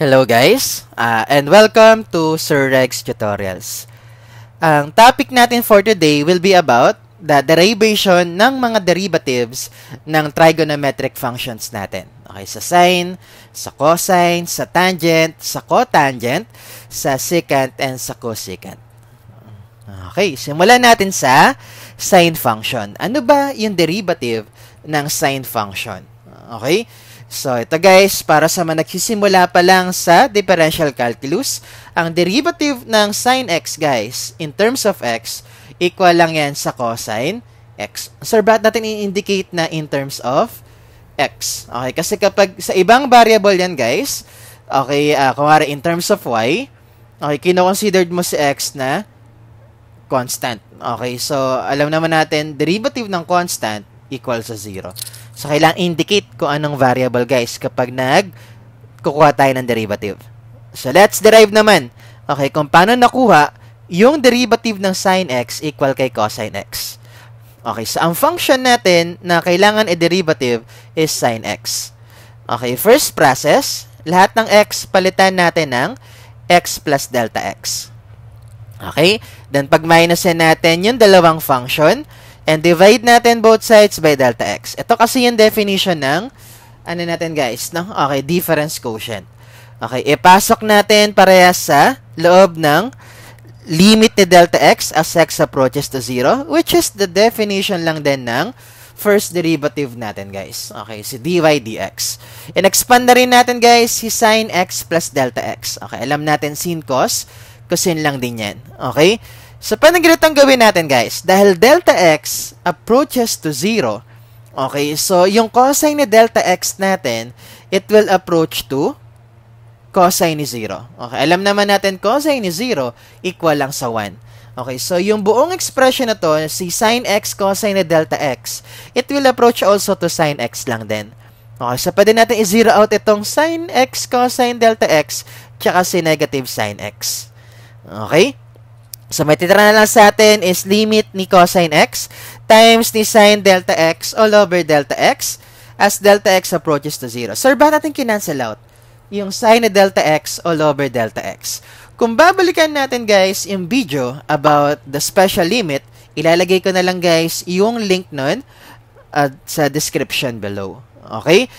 Hello guys, uh, and welcome to Sir Rex Tutorials. Ang topic natin for today will be about the derivation ng mga derivatives ng trigonometric functions natin. Okay, sa sine, sa cosine, sa tangent, sa cotangent, sa secant, and sa cosecant. Okay, simulan natin sa sine function. Ano ba yung derivative ng sine function? Okay? So, ito guys, para sa mga nagsisimula pa lang sa differential calculus, ang derivative ng sine x guys, in terms of x, equal lang yan sa cosine x. Sir, bakit natin i-indicate na in terms of x? Okay, kasi kapag sa ibang variable yan guys, okay, uh, ah, kumari in terms of y, okay, kinoconsidered mo si x na constant. Okay, so alam naman natin, derivative ng constant equal sa 0. So, kailangan indicate kung anong variable, guys, kapag nag kukuha tayo ng derivative. So, let's derive naman. Okay, kung paano nakuha yung derivative ng sine x equal kay cosine x. Okay, so ang function natin na kailangan i-derivative is sine x. Okay, first process, lahat ng x palitan natin ng x plus delta x. Okay? Then, pag minusin natin yung dalawang function, And divide natin both sides by delta x. Ito kasi yung definition ng, ano natin guys, no? Okay, difference quotient. Okay, ipasok natin parehas sa loob ng limit ni delta x as x approaches to 0, which is the definition lang din ng first derivative natin, guys. Okay, si dy dx. In-expand na rin natin, guys, si sin x plus delta x. Okay, alam natin sin cos, cosine lang din yan. Okay? So, paano ganitong gawin natin, guys? Dahil delta x approaches to 0, okay, so yung cosine ni delta x natin, it will approach to cosine ni 0. Okay, alam naman natin cosine ni 0 equal lang sa 1. Okay, so yung buong expression na to, si sine x cosine ni delta x, it will approach also to sine x lang din. Okay, so pwede natin i-zero out itong sine x cosine delta x tsaka si negative sine x. Okay? So, may titira na lang sa atin is limit ni cosine x times ni sine delta x all over delta x as delta x approaches to 0. Sir, ba natin kinancel out yung sine na delta x all over delta x. Kung babalikan natin guys yung video about the special limit, ilalagay ko na lang guys yung link nun at uh, sa description below. Okay?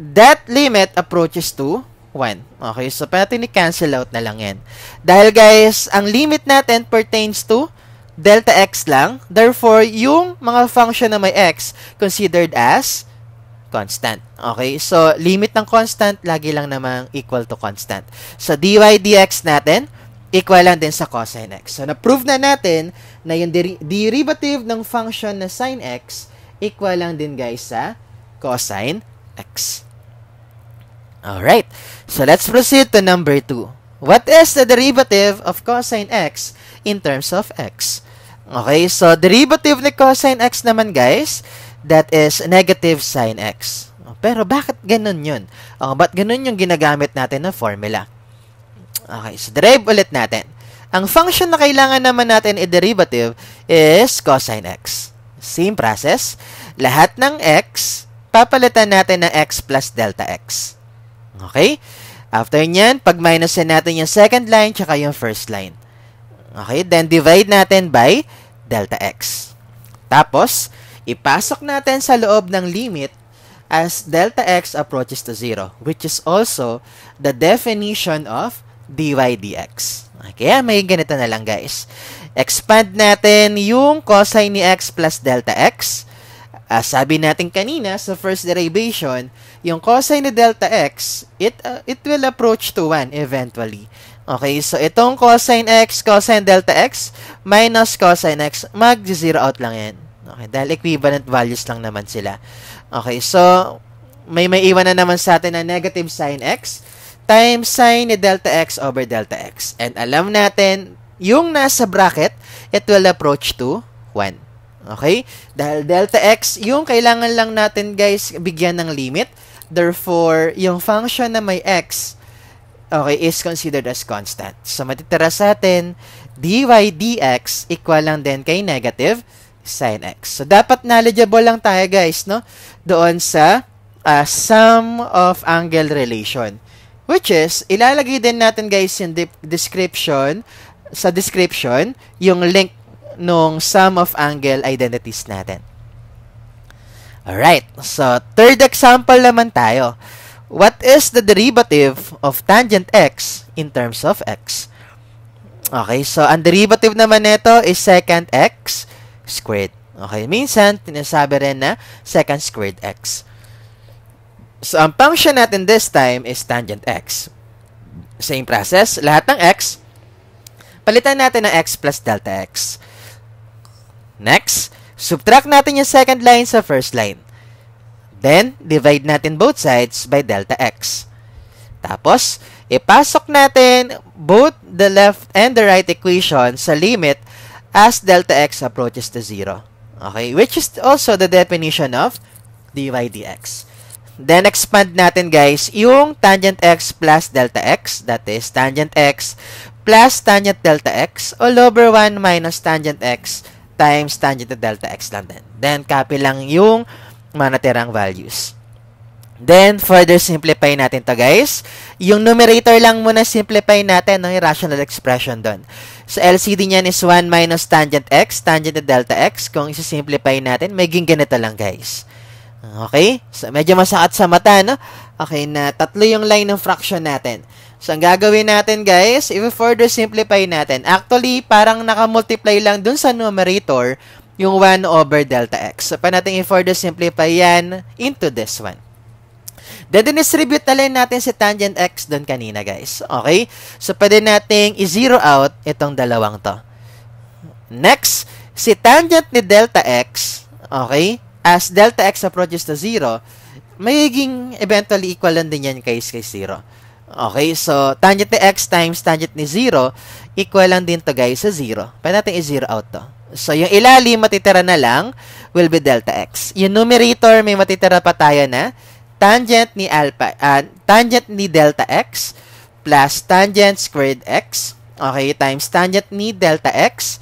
That limit approaches to 1. Okay, so pwede ni cancel out na lang yan. Dahil guys, ang limit natin pertains to delta x lang. Therefore, yung mga function na may x considered as constant. Okay, so limit ng constant lagi lang namang equal to constant. So dy dx natin, equal lang din sa cosine x. So na-prove na natin na yung der derivative ng function na sine x equal lang din guys sa cosine x. Alright, so let's proceed to number 2. What is the derivative of cosine x in terms of x? Okay, so derivative ni cosine x naman guys, that is negative sine x. Pero bakit ganun yun? Uh, ba't ganun yung ginagamit natin na formula? Okay, so derive ulit natin. Ang function na kailangan naman natin i-derivative is cosine x. Same process. Lahat ng x, papalitan natin ng x plus delta x. Okay? After nyan, pag minus natin yung second line tsaka yung first line. Okay? Then divide natin by delta x. Tapos, ipasok natin sa loob ng limit as delta x approaches to 0, which is also the definition of dy dx. Okay, may ganito na lang guys. Expand natin yung cosine ni x plus delta x Uh, sabi natin kanina sa first derivation, yung cosine ni delta x, it, uh, it will approach to 1 eventually. Okay, so itong cosine x, cosine delta x, minus cosine x, mag-zero out lang yan. Okay, dahil equivalent values lang naman sila. Okay, so may may iwan na naman sa atin na negative sine x times sine delta x over delta x. And alam natin, yung nasa bracket, it will approach to 1. Okay? Dahil delta x, yung kailangan lang natin guys bigyan ng limit. Therefore, yung function na may x, okay, is considered as constant. So, matitira sa atin, dy dx equal lang din kay negative sin x. So, dapat knowledgeable lang tayo guys, no? Doon sa uh, sum of angle relation. Which is, ilalagay din natin guys yung description, sa description, yung link nung sum of angle identities natin. Alright, so third example naman tayo. What is the derivative of tangent x in terms of x? Okay, so ang derivative naman nito is secant x squared. Okay, minsan tinasabi rin na secant squared x. So ang function natin this time is tangent x. Same process, lahat ng x, palitan natin ng x plus delta x. Next, subtract natin yung second line sa first line. Then, divide natin both sides by delta x. Tapos, ipasok natin both the left and the right equation sa limit as delta x approaches to 0. Okay, which is also the definition of dy dx. Then, expand natin guys yung tangent x plus delta x, that is tangent x plus tangent delta x all over 1 minus tangent x times tangent ng delta x lang din. Then, copy lang yung manatirang values. Then, further simplify natin to guys. Yung numerator lang muna simplify natin ng irrational expression doon. So, LCD niyan is 1 minus tangent x, tangent na delta x. Kung isisimplify natin, maging ganito lang guys. Okay? So, medyo masakit sa mata, no? Okay, na tatlo yung line ng fraction natin. So, ang gagawin natin guys, if we further simplify natin, actually, parang nakamultiply lang dun sa numerator yung 1 over delta x. So, pa natin i-further simplify yan into this one. Then, dinistribute na rin natin si tangent x doon kanina, guys. Okay? So, pwede nating i-zero out itong dalawang to. Next, si tangent ni delta x, okay, as delta x approaches to 0, magiging eventually equal lang din yan kay, kay 0. Okay, so tangent ni x times tangent ni 0 equal lang din to guys sa 0. Pwede natin i-zero out to. So, yung ilalim matitira na lang will be delta x. Yung numerator may matitira pa tayo na tangent ni alpha, uh, tangent ni delta x plus tangent squared x. Okay, times tangent ni delta x.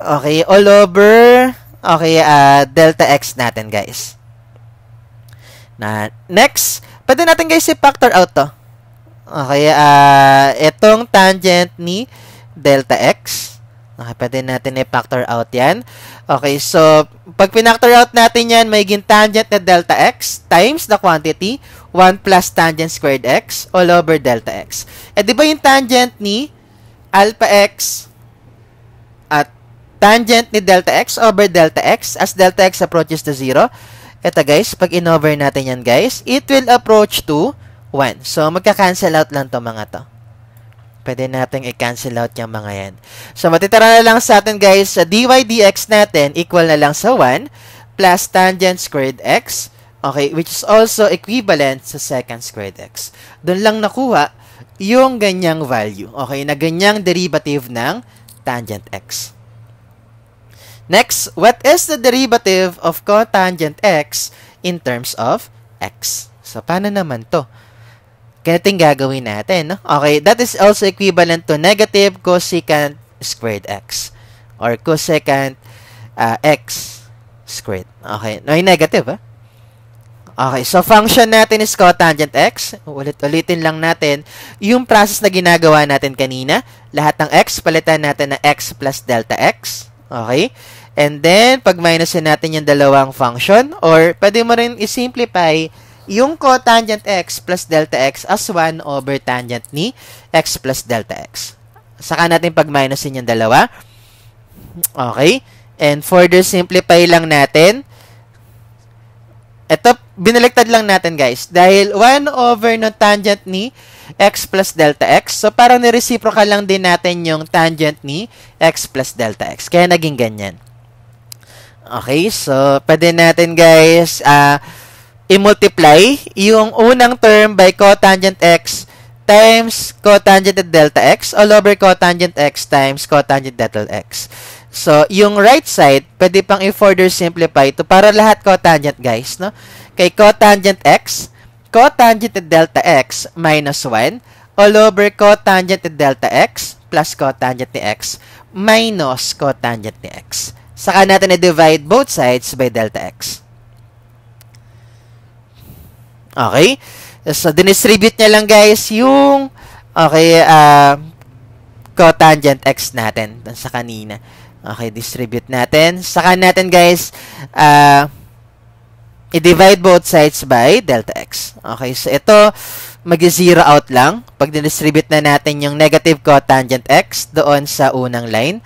Okay, all over okay, uh, delta x natin guys. Na, next, pwede natin guys i-factor out to. Okay, uh, itong tangent ni delta x. Okay, pwede natin i-factor out yan. Okay, so pag pinactor out natin yan, may tangent na delta x times the quantity 1 plus tangent squared x all over delta x. Eh, di ba yung tangent ni alpha x at tangent ni delta x over delta x as delta x approaches to 0? Eto guys, pag in-over natin yan guys, it will approach to one. So, magka-cancel out lang to mga to. Pwede natin i-cancel out yung mga yan. So, matitira na lang sa atin guys, sa dy dx natin, equal na lang sa 1 plus tangent squared x, okay, which is also equivalent sa second squared x. Doon lang nakuha yung ganyang value, okay, na ganyang derivative ng tangent x. Next, what is the derivative of cotangent x in terms of x? So, paano naman to? Kaya ito yung gagawin natin. No? Okay, that is also equivalent to negative cosecant squared x or cosecant uh, x squared. Okay, no, yung negative. Ha? Ah. Okay, so function natin is cotangent x. Ulit-ulitin lang natin yung process na ginagawa natin kanina. Lahat ng x, palitan natin ng x plus delta x. Okay? And then, pag minusin natin yung dalawang function, or pwede mo rin isimplify simplify yung cotangent x plus delta x as 1 over tangent ni x plus delta x. Saka natin pag-minusin yung dalawa. Okay? And further simplify lang natin. Ito, binaliktad lang natin guys. Dahil 1 over ng tangent ni x plus delta x. So, parang nireciprocal lang din natin yung tangent ni x plus delta x. Kaya naging ganyan. Okay, so pwede natin guys, ah, uh, i-multiply yung unang term by cotangent x times cotangent delta x all over cotangent x times cotangent delta x. So, yung right side, pwede pang i-further simplify to para lahat cotangent, guys, no? Kay cotangent x, cotangent delta x minus 1 all over cotangent delta x plus cotangent ni x minus cotangent ni x. Saka natin i-divide both sides by delta x. Okay? So, dinistribute niya lang guys yung okay, uh, cotangent x natin sa kanina. Okay, distribute natin. Saka natin guys, uh, i-divide both sides by delta x. Okay, so ito, mag-zero out lang. Pag dinistribute na natin yung negative cotangent x doon sa unang line.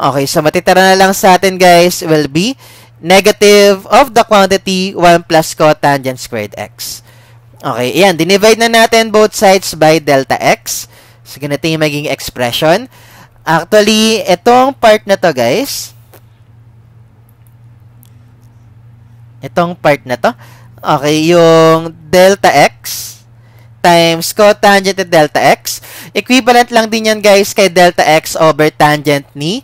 Okay, so matitira na lang sa atin guys will be negative of the quantity 1 plus cotangent squared x. Okay, yan. Dinivide na natin both sides by delta x. So, natin yung maging expression. Actually, itong part na to, guys. Itong part na to. Okay, yung delta x times cotangent ng delta x. Equivalent lang din yan, guys, kay delta x over tangent ni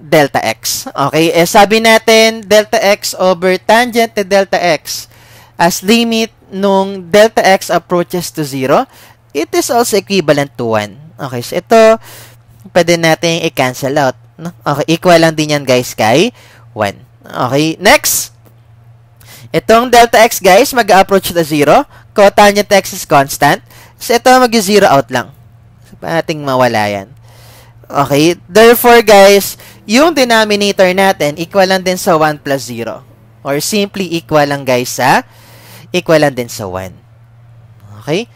delta x. Okay, eh, sabi natin delta x over tangent ni delta x as limit nung delta x approaches to 0, it is also equivalent to 1. Okay, so ito, pwede natin i-cancel out. No? Okay, equal lang din yan guys kay 1. Okay, next! Itong delta x guys, mag-approach to 0. Cotangent x is constant. So ito, mag-0 out lang. So, ating mawala yan. Okay, therefore guys, yung denominator natin, equal lang din sa 1 plus 0. Or simply equal lang guys sa equivalent din sa 1. Okay?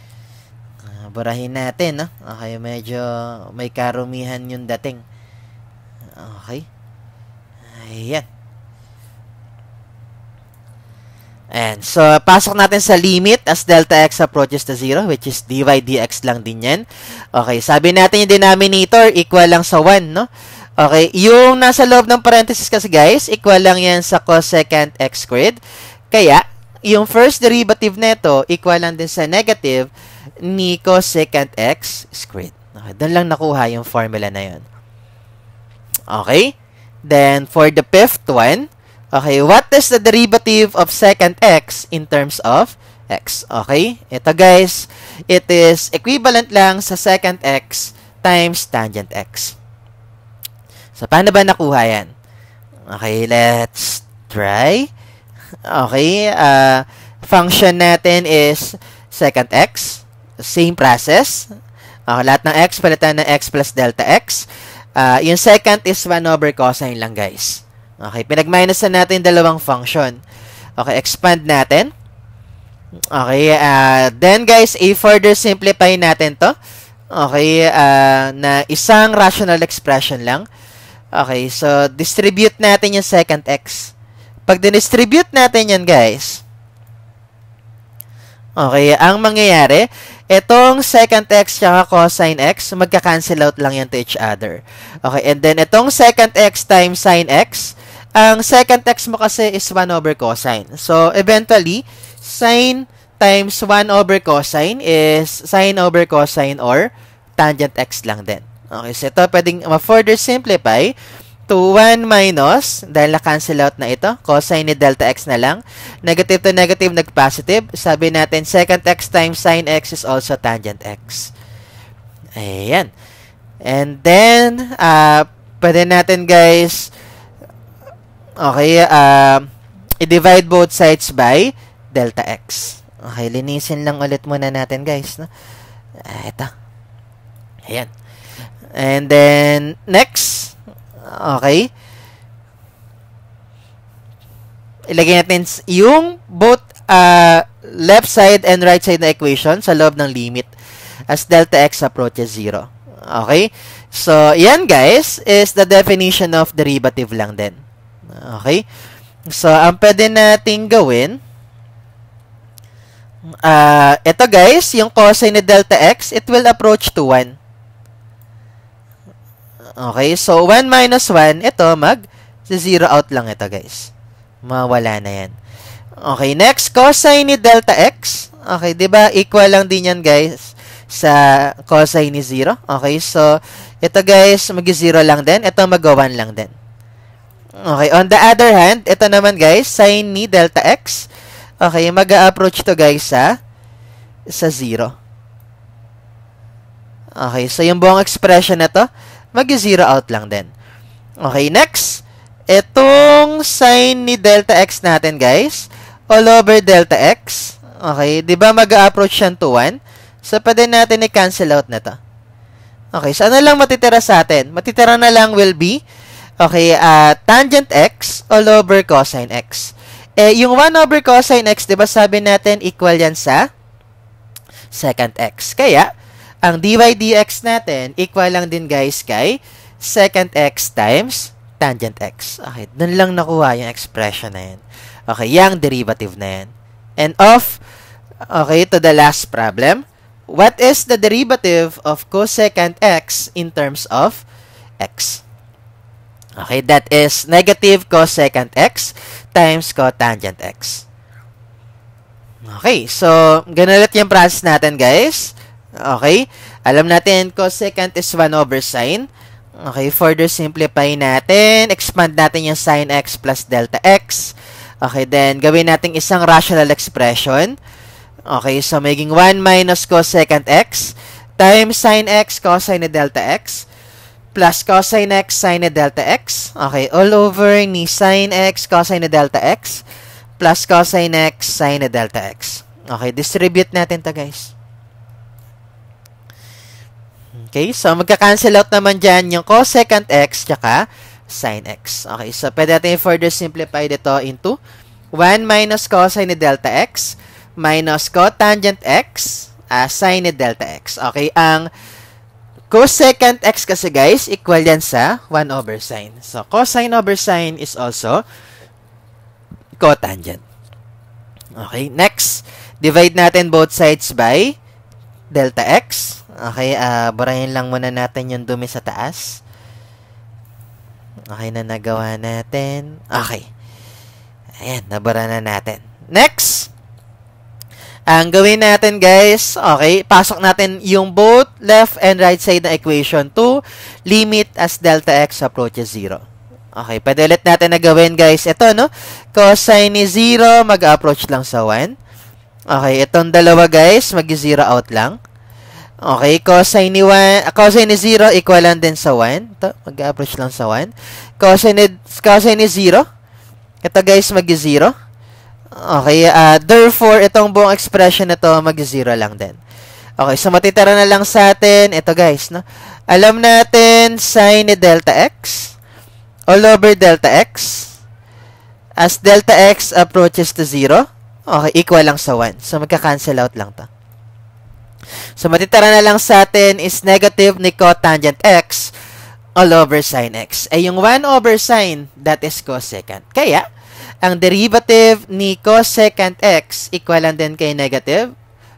Uh, burahin natin, no? Okay, medyo may karumihan yung dating. Okay? Ayan. And so, pasok natin sa limit as delta x approaches to 0, which is dy dx lang din yan. Okay, sabi natin yung denominator, equal lang sa 1, no? Okay, yung nasa loob ng parenthesis kasi guys, equal lang yan sa cosecant x squared. Kaya, yung first derivative neto equal lang din sa negative ni cosecant x squared. Okay, doon lang nakuha yung formula na yun. Okay? Then, for the fifth one, okay, what is the derivative of secant x in terms of x? Okay? Ito guys, it is equivalent lang sa secant x times tangent x. So, paano ba nakuha yan? Okay, let's try. Okay? Uh, function natin is second x. Same process. Uh, lahat ng x, palitan ng x plus delta x. Uh, yung second is 1 over cosine lang, guys. Okay, pinag-minus na natin dalawang function. Okay, expand natin. Okay, uh, then guys, i-further simplify natin to. Okay, uh, na isang rational expression lang. Okay, so distribute natin yung second x. Pag dinistribute natin yan, guys, okay, ang mangyayari, itong second x tsaka cosine x, magka-cancel out lang yan to each other. Okay, and then itong second x times sine x, ang second x mo kasi is 1 over cosine. So, eventually, sine times 1 over cosine is sine over cosine or tangent x lang din. Okay, so ito pwedeng ma-further simplify to 1 minus, dahil na-cancel out na ito, cosine ni delta x na lang. Negative to negative, nag-positive. Sabi natin, secant x times sine x is also tangent x. Ayan. And then, uh, pwede natin guys, okay, uh, i-divide both sides by delta x. Okay, linisin lang ulit muna natin guys. No? Uh, ito. Ayan. And then, next, Okay? Ilagay natin yung both uh, left side and right side na equation sa loob ng limit as delta x approaches 0. Okay? So, yan guys is the definition of derivative lang din. Okay? So, ang pwede nating gawin uh, ito guys, yung cosine ni delta x, it will approach to 1. Okay, so 1 minus 1, ito mag zero out lang ito guys. Mawala na yan. Okay, next, cosine ni delta x. Okay, di ba equal lang din yan guys sa cosine ni 0. Okay, so ito guys mag-0 lang din. Ito mag-1 lang din. Okay, on the other hand, ito naman guys, sine ni delta x. Okay, mag-approach to guys sa sa 0. Okay, so yung buong expression na to, mag-zero out lang din. Okay, next. Itong sign ni delta x natin, guys, all over delta x. Okay, di ba mag-approach siya to 1? So, pwede natin i-cancel out na to. Okay, so ano lang matitira sa atin? Matitira na lang will be, okay, uh, tangent x all over cosine x. Eh, yung 1 over cosine x, di ba sabi natin equal yan sa secant x. Kaya, ang dy dx natin, equal lang din guys kay secant x times tangent x. Okay, dun lang nakuha yung expression na yan. Okay, yung derivative na yan. And of, okay, to the last problem. What is the derivative of cosecant x in terms of x? Okay, that is negative cosecant x times cotangent x. Okay, so, ganun ulit yung process natin, guys. Okay? Alam natin cosecant is 1 over sine. Okay, further simplify natin. Expand natin yung sine x plus delta x. Okay, then gawin natin isang rational expression. Okay, so maging 1 minus cosecant x times sine x cosine delta x plus cosine x sine delta x. Okay, all over ni sine x cosine delta x plus cosine x sine delta x. Okay, distribute natin to guys. Okay, so magka-cancel out naman dyan yung cosecant x tsaka sin x. Okay, so pwede natin further simplify dito into 1 minus cosine delta x minus cotangent x uh, sine ni delta x. Okay, ang cosecant x kasi guys, equal yan sa 1 over sine. So, cosine over sine is also cotangent. Okay, next, divide natin both sides by delta x. Okay, uh, burahin lang muna natin yung dumi sa taas. Okay na nagawa natin. Okay. Ayan, nabara na natin. Next! Ang gawin natin guys, okay, pasok natin yung both left and right side na equation to limit as delta x approaches 0. Okay, pwede ulit natin na gawin guys. Ito, no? Cosine ni 0, mag-approach lang sa 1 Okay, itong dalawa guys, mag-zero out lang. Okay, cosine ni 1, ah, cosine ni 0 equal lang din sa 1. Ito, mag approach lang sa 1. Cosine ni, cosine ni 0. Ito guys, mag zero Okay, uh, therefore, itong buong expression na to mag zero lang din. Okay, so matitira na lang sa atin. Ito guys, no? Alam natin sine ni delta x all over delta x as delta x approaches to 0 Okay, equal lang sa 1. So, magka-cancel out lang to. So, matitira na lang sa atin is negative ni cotangent x all over sine x. Eh, yung 1 over sine, that is cosecant. Kaya, ang derivative ni cosecant x equalan din kay negative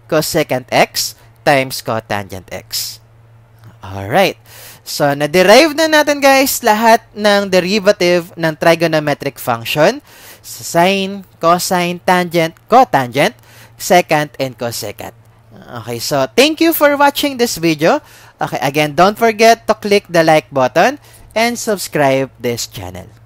cosecant x times cotangent x. Alright. So, na-derive na natin guys lahat ng derivative ng trigonometric function sine, cosine, tangent, cotangent, secant, and cosecant. Okay, so thank you for watching this video. Okay, again, don't forget to click the like button and subscribe this channel.